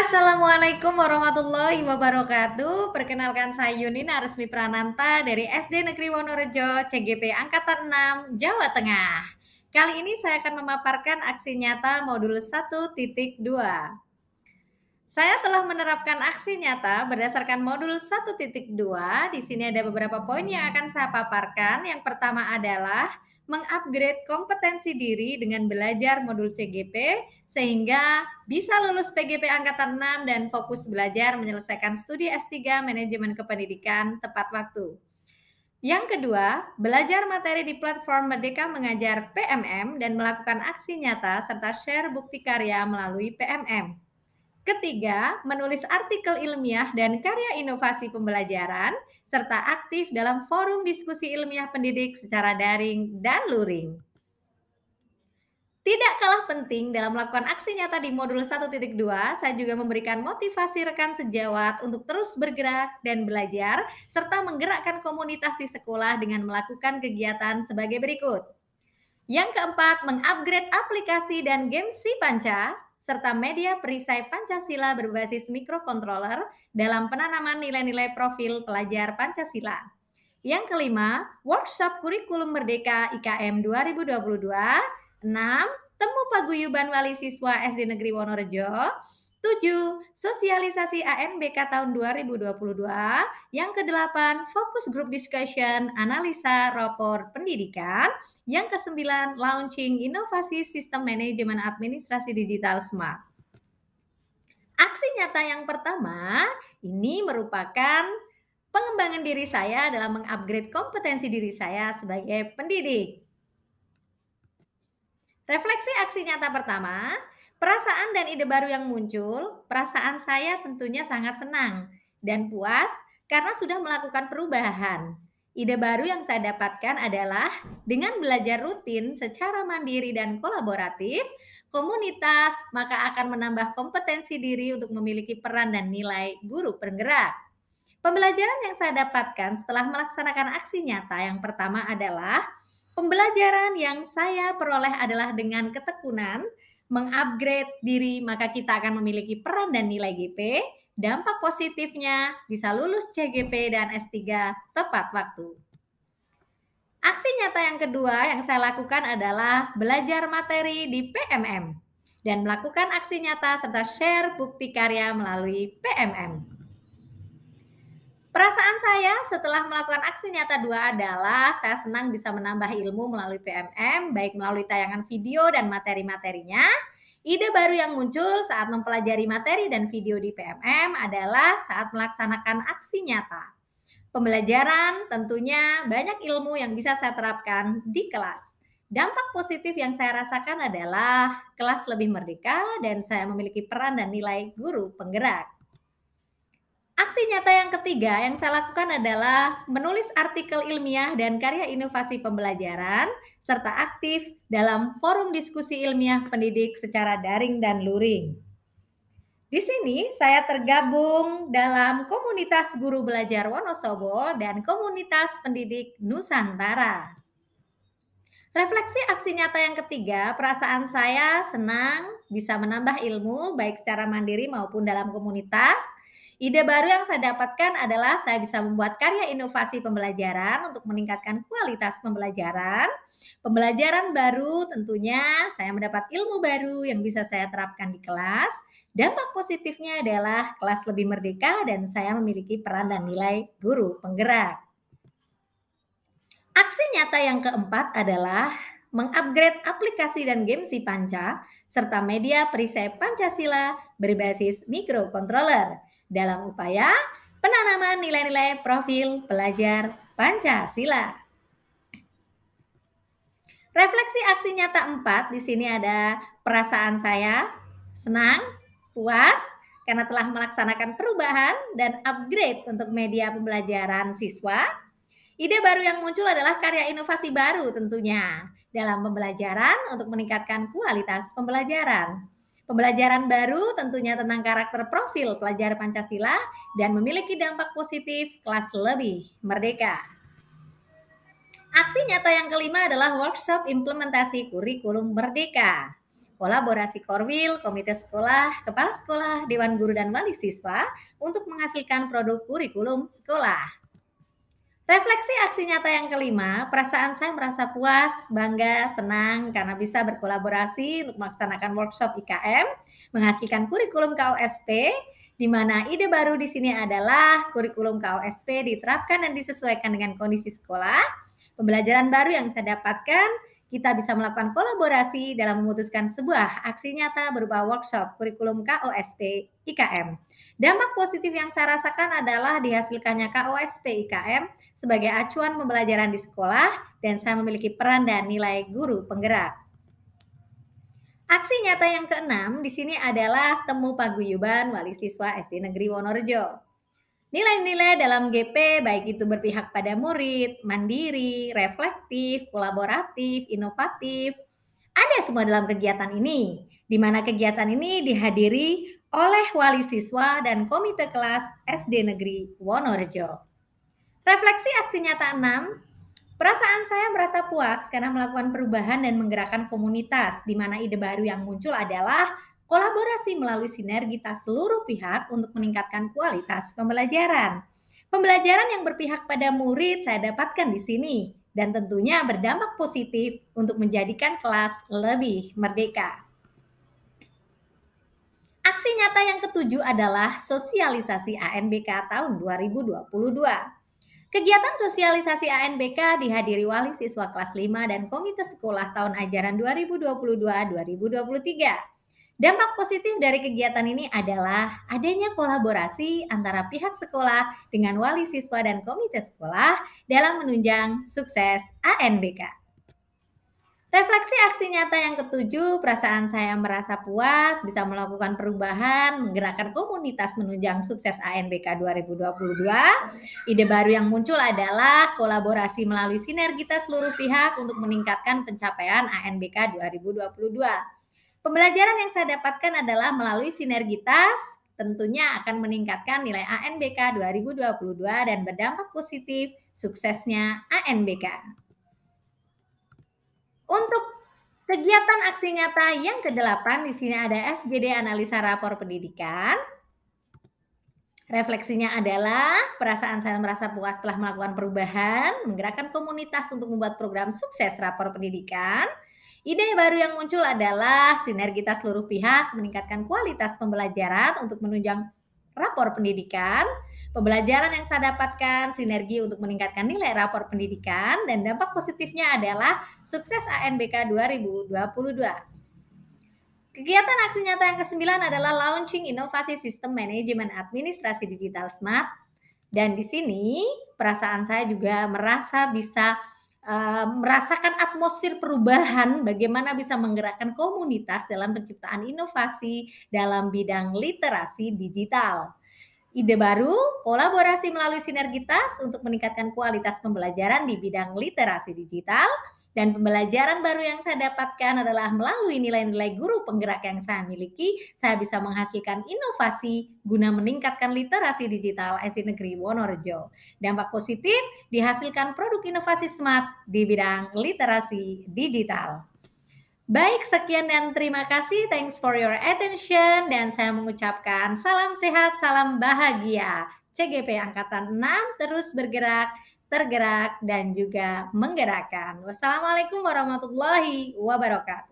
Assalamualaikum warahmatullahi wabarakatuh. Perkenalkan saya Yunina Resmi Prananta dari SD Negeri Wonorejo, CGP Angkatan 6, Jawa Tengah. Kali ini saya akan memaparkan aksi nyata modul 1.2. Saya telah menerapkan aksi nyata berdasarkan modul 1.2. Di sini ada beberapa poin yang akan saya paparkan. Yang pertama adalah mengupgrade kompetensi diri dengan belajar modul CGP sehingga bisa lulus PGP angkatan 6 dan fokus belajar menyelesaikan studi S3 manajemen kependidikan tepat waktu. Yang kedua, belajar materi di platform Merdeka Mengajar PMM dan melakukan aksi nyata serta share bukti karya melalui PMM. Ketiga, menulis artikel ilmiah dan karya inovasi pembelajaran, serta aktif dalam forum diskusi ilmiah pendidik secara daring dan luring. Tidak kalah penting dalam melakukan aksi nyata di modul 1.2, saya juga memberikan motivasi rekan sejawat untuk terus bergerak dan belajar, serta menggerakkan komunitas di sekolah dengan melakukan kegiatan sebagai berikut. Yang keempat, mengupgrade aplikasi dan game Si Panca serta media perisai Pancasila berbasis mikrokontroler dalam penanaman nilai-nilai profil pelajar Pancasila. Yang kelima, workshop kurikulum Merdeka IKM 2022. Enam, Temu paguyuban wali siswa SD Negeri Wonorejo. Tujuh, Sosialisasi ANBK tahun 2022. Yang kedelapan, fokus grup discussion, analisa rapor pendidikan. Yang kesembilan, launching inovasi sistem manajemen administrasi digital smart. Aksi nyata yang pertama ini merupakan pengembangan diri saya dalam mengupgrade kompetensi diri saya sebagai pendidik. Refleksi aksi nyata pertama, perasaan dan ide baru yang muncul, perasaan saya tentunya sangat senang dan puas karena sudah melakukan perubahan Ide baru yang saya dapatkan adalah dengan belajar rutin secara mandiri dan kolaboratif, komunitas maka akan menambah kompetensi diri untuk memiliki peran dan nilai guru penggerak. Pembelajaran yang saya dapatkan setelah melaksanakan aksi nyata yang pertama adalah pembelajaran yang saya peroleh adalah dengan ketekunan, mengupgrade diri maka kita akan memiliki peran dan nilai GP Dampak positifnya bisa lulus CGP dan S3 tepat waktu. Aksi nyata yang kedua yang saya lakukan adalah belajar materi di PMM dan melakukan aksi nyata serta share bukti karya melalui PMM. Perasaan saya setelah melakukan aksi nyata dua adalah saya senang bisa menambah ilmu melalui PMM, baik melalui tayangan video dan materi-materinya, Ide baru yang muncul saat mempelajari materi dan video di PMM adalah saat melaksanakan aksi nyata. Pembelajaran tentunya banyak ilmu yang bisa saya terapkan di kelas. Dampak positif yang saya rasakan adalah kelas lebih merdeka dan saya memiliki peran dan nilai guru penggerak. Aksi nyata yang ketiga yang saya lakukan adalah menulis artikel ilmiah dan karya inovasi pembelajaran, serta aktif dalam forum diskusi ilmiah pendidik secara daring dan luring. Di sini saya tergabung dalam komunitas guru belajar Wonosobo dan komunitas pendidik Nusantara. Refleksi aksi nyata yang ketiga, perasaan saya senang bisa menambah ilmu baik secara mandiri maupun dalam komunitas – Ide baru yang saya dapatkan adalah saya bisa membuat karya inovasi pembelajaran untuk meningkatkan kualitas pembelajaran. Pembelajaran baru tentunya saya mendapat ilmu baru yang bisa saya terapkan di kelas. Dampak positifnya adalah kelas lebih merdeka dan saya memiliki peran dan nilai guru penggerak. Aksi nyata yang keempat adalah mengupgrade aplikasi dan game Si Panca serta media perisai Pancasila berbasis mikrokontroler dalam upaya penanaman nilai-nilai profil pelajar Pancasila. Refleksi aksi nyata 4 di sini ada perasaan saya senang, puas karena telah melaksanakan perubahan dan upgrade untuk media pembelajaran siswa. Ide baru yang muncul adalah karya inovasi baru tentunya dalam pembelajaran untuk meningkatkan kualitas pembelajaran. Pembelajaran baru tentunya tentang karakter profil pelajar Pancasila dan memiliki dampak positif kelas lebih merdeka. Aksi nyata yang kelima adalah workshop implementasi kurikulum merdeka. Kolaborasi Korwil, Komite Sekolah, Kepala Sekolah, Dewan Guru dan Wali Siswa untuk menghasilkan produk kurikulum sekolah. Refleksi aksi nyata yang kelima, perasaan saya merasa puas, bangga, senang karena bisa berkolaborasi untuk melaksanakan workshop IKM, menghasilkan kurikulum KOSP, di mana ide baru di sini adalah kurikulum KOSP diterapkan dan disesuaikan dengan kondisi sekolah. Pembelajaran baru yang saya dapatkan, kita bisa melakukan kolaborasi dalam memutuskan sebuah aksi nyata berupa workshop kurikulum KOSP IKM. Dampak positif yang saya rasakan adalah dihasilkannya KOSP IKM sebagai acuan pembelajaran di sekolah dan saya memiliki peran dan nilai guru penggerak. Aksi nyata yang keenam di sini adalah temu paguyuban wali siswa SD Negeri Wonorejo. Nilai-nilai dalam GP baik itu berpihak pada murid, mandiri, reflektif, kolaboratif, inovatif, ada semua dalam kegiatan ini di mana kegiatan ini dihadiri oleh wali siswa dan komite kelas SD Negeri Wonorejo. Refleksi aksi nyata 6, perasaan saya merasa puas karena melakukan perubahan dan menggerakkan komunitas, di mana ide baru yang muncul adalah kolaborasi melalui sinergitas seluruh pihak untuk meningkatkan kualitas pembelajaran. Pembelajaran yang berpihak pada murid saya dapatkan di sini, dan tentunya berdampak positif untuk menjadikan kelas lebih merdeka. Aksi nyata yang ketujuh adalah sosialisasi ANBK tahun 2022. Kegiatan sosialisasi ANBK dihadiri wali siswa kelas 5 dan komite sekolah tahun ajaran 2022-2023. Dampak positif dari kegiatan ini adalah adanya kolaborasi antara pihak sekolah dengan wali siswa dan komite sekolah dalam menunjang sukses ANBK. Refleksi aksi nyata yang ketujuh, perasaan saya merasa puas bisa melakukan perubahan, menggerakkan komunitas menunjang sukses ANBK 2022. Ide baru yang muncul adalah kolaborasi melalui sinergitas seluruh pihak untuk meningkatkan pencapaian ANBK 2022. Pembelajaran yang saya dapatkan adalah melalui sinergitas tentunya akan meningkatkan nilai ANBK 2022 dan berdampak positif suksesnya ANBK. Untuk kegiatan aksi nyata yang ke-8 di sini ada SGD analisa rapor pendidikan. Refleksinya adalah perasaan saya merasa puas setelah melakukan perubahan, menggerakkan komunitas untuk membuat program sukses rapor pendidikan. Ide baru yang muncul adalah sinergitas seluruh pihak meningkatkan kualitas pembelajaran untuk menunjang rapor pendidikan, pembelajaran yang saya dapatkan sinergi untuk meningkatkan nilai rapor pendidikan, dan dampak positifnya adalah sukses ANBK 2022. Kegiatan aksi nyata yang ke-9 adalah launching inovasi sistem manajemen administrasi digital smart. Dan di sini perasaan saya juga merasa bisa Eh, merasakan atmosfer perubahan, bagaimana bisa menggerakkan komunitas dalam penciptaan inovasi dalam bidang literasi digital ide baru, kolaborasi melalui sinergitas untuk meningkatkan kualitas pembelajaran di bidang literasi digital, dan pembelajaran baru yang saya dapatkan adalah melalui nilai-nilai guru penggerak yang saya miliki, saya bisa menghasilkan inovasi guna meningkatkan literasi digital SD Negeri Wonorejo. Dampak positif dihasilkan produk inovasi smart di bidang literasi digital. Baik, sekian dan terima kasih. Thanks for your attention. Dan saya mengucapkan salam sehat, salam bahagia. CGP Angkatan 6 terus bergerak, tergerak, dan juga menggerakkan. Wassalamualaikum warahmatullahi wabarakatuh.